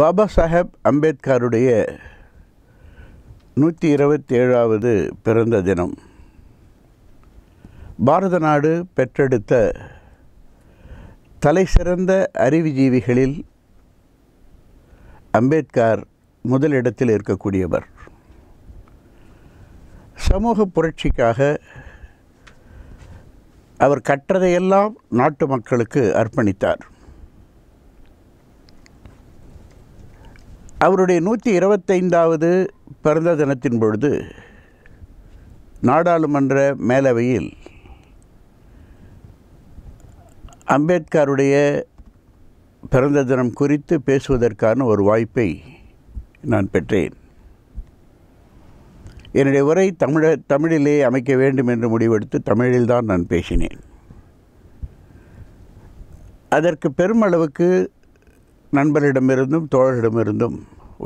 பாபா சாஹேப் அம்பேத்கருடைய நூற்றி இருபத்தேழாவது பிறந்த தினம் பாரத நாடு பெற்றெடுத்த தலைசிறந்த அறிவுஜீவிகளில் அம்பேத்கர் முதலிடத்தில் இருக்கக்கூடியவர் சமூக புரட்சிக்காக அவர் கற்றதையெல்லாம் நாட்டு மக்களுக்கு அர்ப்பணித்தார் அவருடைய நூற்றி இருபத்தைந்தாவது பிறந்த தினத்தின் பொழுது நாடாளுமன்ற மேலவையில் அம்பேத்கருடைய பிறந்த தினம் குறித்து பேசுவதற்கான ஒரு வாய்ப்பை நான் பெற்றேன் என்னுடைய உரை தமிழ தமிழிலே அமைக்க வேண்டும் என்று முடிவெடுத்து தமிழில்தான் நான் பேசினேன் அதற்கு பெருமளவுக்கு நண்பர்களிடமிருந்தும் தோழரிடமிருந்தும்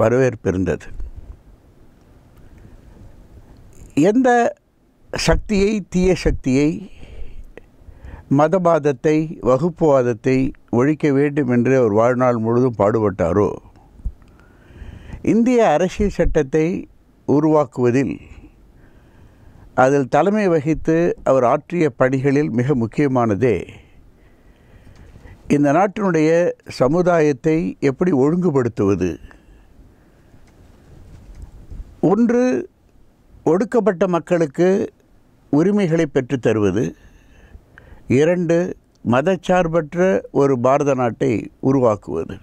வரவேற்பு இருந்தது எந்த சக்தியை தீய சக்தியை மதவாதத்தை வகுப்புவாதத்தை ஒழிக்க வேண்டும் என்று அவர் வாழ்நாள் முழுதும் பாடுபட்டாரோ இந்திய அரசியல் சட்டத்தை உருவாக்குவதில் அதில் தலைமை வகித்து அவர் ஆற்றிய பணிகளில் மிக முக்கியமானதே இந்த நாட்டினுடைய சமுதாயத்தை எப்படி ஒழுங்குபடுத்துவது ஒன்று ஒடுக்கப்பட்ட மக்களுக்கு உரிமைகளை பெற்று தருவது இரண்டு மதச்சார்பற்ற ஒரு பாரத நாட்டை உருவாக்குவது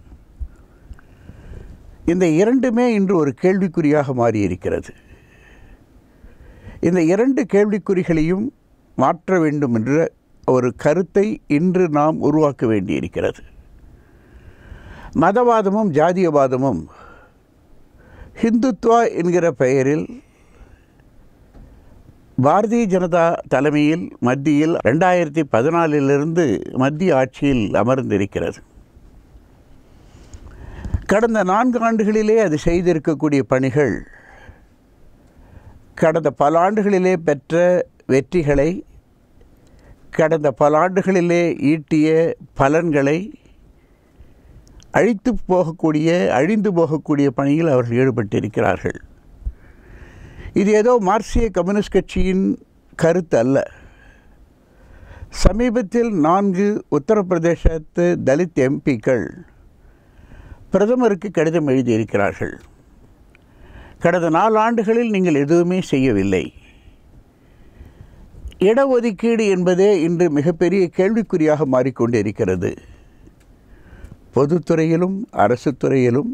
இந்த இரண்டுமே இன்று ஒரு கேள்விக்குறியாக மாறியிருக்கிறது இந்த இரண்டு கேள்விக்குறிகளையும் மாற்ற வேண்டும் என்ற ஒரு கருத்தை இன்று நாம் உருவாக்க வேண்டியிருக்கிறது மதவாதமும் ஜாதியவாதமும் ஹிந்துத்வா என்கிற பெயரில் பாரதிய ஜனதா தலைமையில் மத்தியில் ரெண்டாயிரத்தி பதினாலிலிருந்து மத்திய ஆட்சியில் அமர்ந்திருக்கிறது கடந்த நான்கு ஆண்டுகளிலே அது செய்திருக்கக்கூடிய பணிகள் கடந்த பல ஆண்டுகளிலே பெற்ற வெற்றிகளை கடந்த பல ஆண்டுகளிலே ஈட்டிய பலன்களை அழித்து போகக்கூடிய அழிந்து போகக்கூடிய பணியில் அவர்கள் ஈடுபட்டிருக்கிறார்கள் இது ஏதோ மார்க்சிய கம்யூனிஸ்ட் கட்சியின் கருத்து அல்ல சமீபத்தில் நான்கு உத்தரப்பிரதேசத்து தலித் எம்பிக்கள் பிரதமருக்கு கடிதம் எழுதியிருக்கிறார்கள் கடந்த நாலு ஆண்டுகளில் நீங்கள் எதுவுமே செய்யவில்லை இடஒதுக்கீடு என்பதே இன்று மிகப்பெரிய கேள்விக்குறியாக மாறிக்கொண்டிருக்கிறது பொதுத்துறையிலும் அரசு துறையிலும்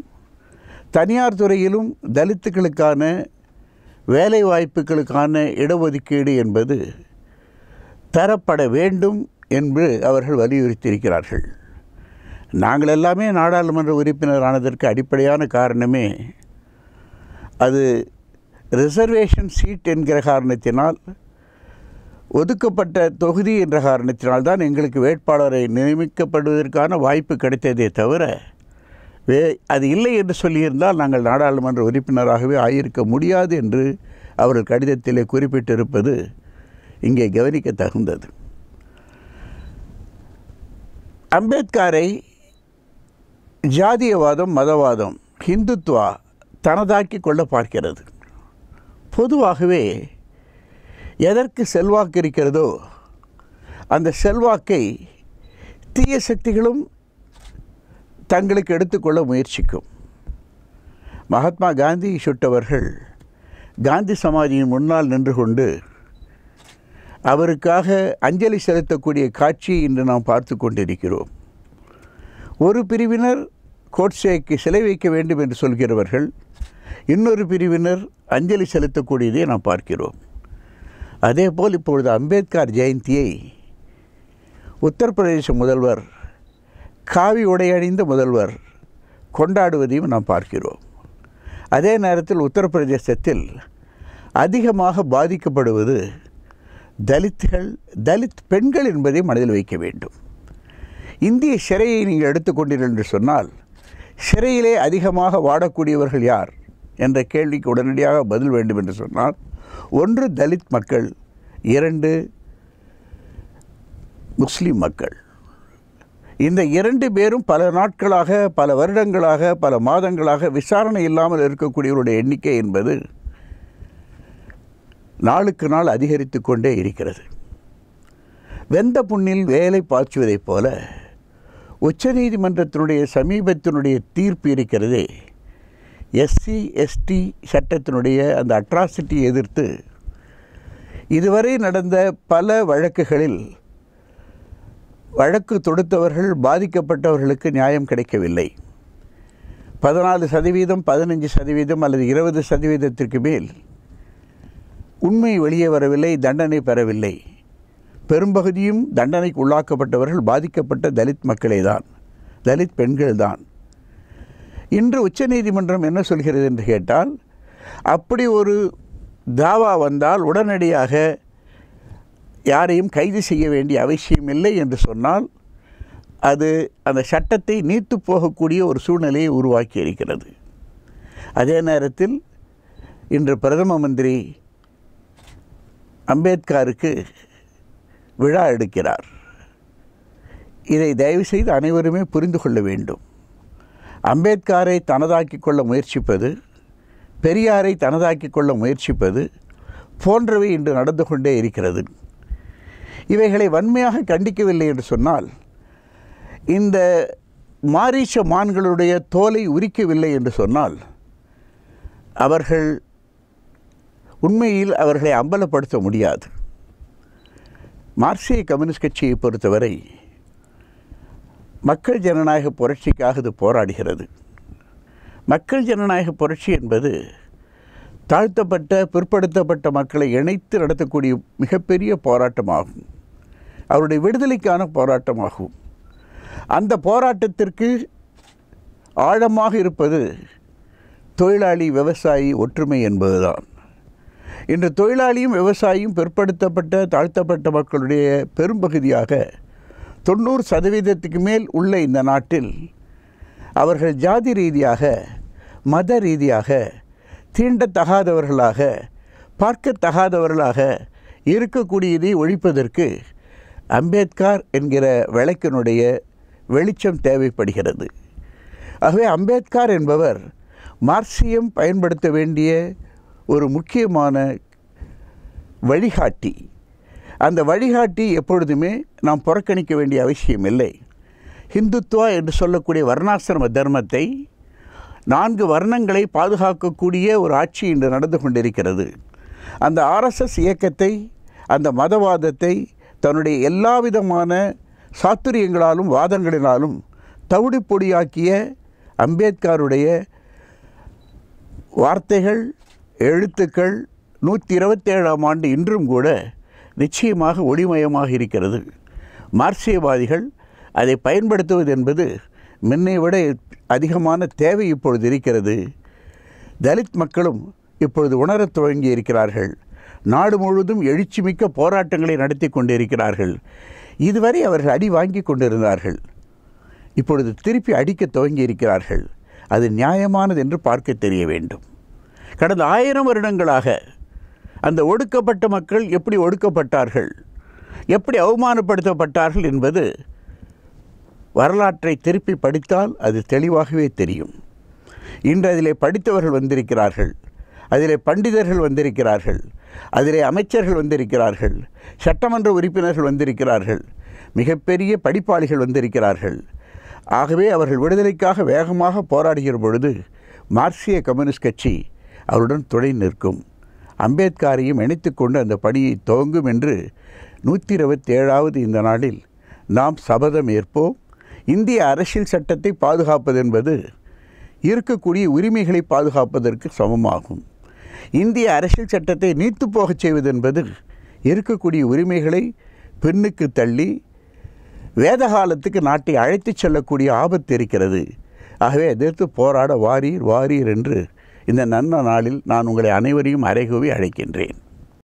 தனியார் துறையிலும் தலித்துக்களுக்கான வேலை வாய்ப்புகளுக்கான இடஒதுக்கீடு என்பது தரப்பட வேண்டும் என்று அவர்கள் வலியுறுத்தியிருக்கிறார்கள் நாங்கள் எல்லாமே நாடாளுமன்ற உறுப்பினரானதற்கு அடிப்படையான காரணமே அது ரிசர்வேஷன் சீட் என்கிற காரணத்தினால் ஒதுக்கப்பட்ட தொகுதி என்ற காரணத்தினால்தான் எங்களுக்கு வேட்பாளரை நியமிக்கப்படுவதற்கான வாய்ப்பு கிடைத்ததே தவிர வே அது இல்லை என்று சொல்லியிருந்தால் நாங்கள் நாடாளுமன்ற உறுப்பினராகவே ஆகியிருக்க முடியாது என்று அவர்கள் கடிதத்திலே குறிப்பிட்டிருப்பது இங்கே கவனிக்க தகுந்தது அம்பேத்கரை ஜாதியவாதம் மதவாதம் ஹிந்துத்வா தனதாக்கி கொள்ள பார்க்கிறது பொதுவாகவே எதற்கு செல்வாக்கு இருக்கிறதோ அந்த செல்வாக்கை தீய சக்திகளும் தங்களுக்கு எடுத்துக்கொள்ள முயற்சிக்கும் மகாத்மா காந்தி சுட்டவர்கள் காந்தி சமாதியின் முன்னால் நின்று கொண்டு அவருக்காக அஞ்சலி செலுத்தக்கூடிய காட்சி இன்று நாம் பார்த்து கொண்டிருக்கிறோம் ஒரு பிரிவினர் கோட்சேக்கு சிலை வைக்க வேண்டும் என்று சொல்கிறவர்கள் இன்னொரு பிரிவினர் அஞ்சலி செலுத்தக்கூடியதை நாம் பார்க்கிறோம் அதே போல் இப்பொழுது அம்பேத்கர் ஜெயந்தியை உத்தரப்பிரதேச முதல்வர் காவி உடை அணிந்த முதல்வர் கொண்டாடுவதையும் நாம் பார்க்கிறோம் அதே நேரத்தில் உத்தரப்பிரதேசத்தில் அதிகமாக பாதிக்கப்படுவது தலித்துகள் தலித் பெண்கள் என்பதை மனதில் வைக்க வேண்டும் இந்திய சிறையை நீங்கள் எடுத்துக்கொண்டீர்கள் என்று சொன்னால் சிறையிலே அதிகமாக வாடக்கூடியவர்கள் யார் என்ற கேள்விக்கு உடனடியாக பதில் வேண்டும் என்று சொன்னால் ஒன்று தலித் மக்கள் இரண்டு முஸ்லீம் மக்கள் இந்த இரண்டு பேரும் பல நாட்களாக பல வருடங்களாக பல மாதங்களாக விசாரணை இல்லாமல் இருக்கக்கூடியவருடைய எண்ணிக்கை என்பது நாளுக்கு நாள் அதிகரித்து கொண்டே இருக்கிறது வெந்த புண்ணில் வேலை பாய்ச்சுவதைப் போல உச்சநீதிமன்றத்தினுடைய சமீபத்தினுடைய தீர்ப்பு இருக்கிறதே எஸ்சி எஸ்டி சட்டத்தினுடைய அந்த அட்ராசிட்டியை எதிர்த்து இதுவரை நடந்த பல வழக்குகளில் வழக்கு தொடுத்தவர்கள் பாதிக்கப்பட்டவர்களுக்கு நியாயம் கிடைக்கவில்லை பதினாலு சதவீதம் பதினஞ்சு சதவீதம் அல்லது இருபது சதவீதத்திற்கு மேல் உண்மை வெளியே வரவில்லை தண்டனை பெறவில்லை பெரும்பகுதியும் தண்டனைக்கு உள்ளாக்கப்பட்டவர்கள் பாதிக்கப்பட்ட தலித் மக்களே தான் தலித் பெண்கள்தான் இன்று உச்சநீதிமன்றம் என்ன சொல்கிறது என்று கேட்டால் அப்படி ஒரு தாவா வந்தால் உடனடியாக யாரையும் கைது செய்ய வேண்டிய அவசியம் இல்லை என்று சொன்னால் அது அந்த சட்டத்தை நீத்து போகக்கூடிய ஒரு சூழ்நிலையை உருவாக்கி இருக்கிறது அதே நேரத்தில் இன்று பிரதம மந்திரி அம்பேத்கருக்கு விழா எடுக்கிறார் இதை தயவுசெய்து அனைவருமே புரிந்து கொள்ள வேண்டும் அம்பேத்காரை தனதாக்கி கொள்ள முயற்சிப்பது பெரியாரை தனதாக்கி கொள்ள முயற்சிப்பது போன்றவை இன்று நடந்து கொண்டே இருக்கிறது இவைகளை வன்மையாக கண்டிக்கவில்லை என்று சொன்னால் இந்த மாரீச மான்களுடைய தோலை உரிக்கவில்லை என்று சொன்னால் அவர்கள் உண்மையில் அவர்களை அம்பலப்படுத்த முடியாது மார்க்சிய கம்யூனிஸ்ட் கட்சியை பொறுத்தவரை மக்கள் ஜனநாயக புரட்சிக்காக இது போராடுகிறது மக்கள் ஜனநாயக புரட்சி என்பது தாழ்த்தப்பட்ட பிற்படுத்தப்பட்ட மக்களை இணைத்து நடத்தக்கூடிய மிகப்பெரிய போராட்டமாகும் அவருடைய விடுதலைக்கான போராட்டமாகும் அந்த போராட்டத்திற்கு ஆழமாக இருப்பது தொழிலாளி விவசாயி ஒற்றுமை என்பதுதான் இன்று தொழிலாளியும் விவசாயியும் பிற்படுத்தப்பட்ட தாழ்த்தப்பட்ட மக்களுடைய பெரும்பகுதியாக தொண்ணூறு சதவீதத்துக்கு மேல் உள்ள இந்த நாட்டில் அவர்கள் ஜாதி ரீதியாக மத ரீதியாக தீண்டத்தகாதவர்களாக பார்க்கத்தகாதவர்களாக இருக்கக்கூடியதை ஒழிப்பதற்கு அம்பேத்கர் என்கிற விளக்கினுடைய வெளிச்சம் தேவைப்படுகிறது ஆகவே அம்பேத்கர் என்பவர் மார்க்சியம் பயன்படுத்த வேண்டிய ஒரு முக்கியமான வழிகாட்டி அந்த வழிகாட்டி எப்பொழுதுமே நாம் புறக்கணிக்க வேண்டிய அவசியம் இல்லை ஹிந்துத்வா என்று சொல்லக்கூடிய வர்ணாசிரம தர்மத்தை நான்கு வர்ணங்களை பாதுகாக்கக்கூடிய ஒரு ஆட்சி இன்று நடந்து கொண்டிருக்கிறது அந்த ஆர்எஸ்எஸ் இயக்கத்தை அந்த மதவாதத்தை தன்னுடைய எல்லா விதமான சாத்துரியங்களாலும் வாதங்களினாலும் தவிடு பொடியாக்கிய அம்பேத்கருடைய வார்த்தைகள் எழுத்துக்கள் நூற்றி இருபத்தேழாம் ஆண்டு இன்றும் கூட நிச்சயமாக ஒளிமயமாக இருக்கிறது மார்க்சியவாதிகள் அதை பயன்படுத்துவது என்பது முன்னை விட அதிகமான தேவை இப்பொழுது இருக்கிறது தலித் மக்களும் இப்பொழுது உணரத் துவங்கி இருக்கிறார்கள் நாடு முழுவதும் எழுச்சிமிக்க போராட்டங்களை நடத்தி கொண்டிருக்கிறார்கள் இதுவரை அவர்கள் அடி வாங்கி கொண்டிருந்தார்கள் இப்பொழுது திருப்பி அடிக்க துவங்கி இருக்கிறார்கள் அது நியாயமானது என்று பார்க்க தெரிய வேண்டும் கடந்த ஆயிரம் வருடங்களாக அந்த ஒடுக்கப்பட்ட மக்கள் எப்படி ஒடுக்கப்பட்டார்கள் எப்படி அவமானப்படுத்தப்பட்டார்கள் என்பது வரலாற்றை திருப்பி படித்தால் அது தெளிவாகவே தெரியும் இன்று அதிலே படித்தவர்கள் வந்திருக்கிறார்கள் அதிலே பண்டிதர்கள் வந்திருக்கிறார்கள் அதிலே அமைச்சர்கள் வந்திருக்கிறார்கள் சட்டமன்ற உறுப்பினர்கள் வந்திருக்கிறார்கள் மிகப்பெரிய படிப்பாளிகள் வந்திருக்கிறார்கள் ஆகவே அவர்கள் விடுதலைக்காக வேகமாக போராடுகிற பொழுது மார்க்சிய கம்யூனிஸ்ட் கட்சி அவருடன் துணை நிற்கும் அம்பேத்காரையும் இணைத்துக்கொண்டு அந்த பணியை துவங்கும் என்று நூற்றி இருபத்தேழாவது இந்த நாளில் நாம் சபதம் ஏற்போம் இந்திய அரசியல் சட்டத்தை பாதுகாப்பது என்பது இருக்கக்கூடிய உரிமைகளை பாதுகாப்பதற்கு சமமாகும் இந்திய அரசியல் சட்டத்தை நீத்து போகச் செய்வது என்பது இருக்கக்கூடிய உரிமைகளை பெண்ணுக்கு தள்ளி வேத காலத்துக்கு நாட்டை அழைத்து செல்லக்கூடிய ஆபத்து இருக்கிறது ஆகவே எதிர்த்து போராட வாரீர் வாரீர் என்று இந்த நன்ன நாளில் நான் உங்களை அனைவரையும் அறைகூவி அழைக்கின்றேன்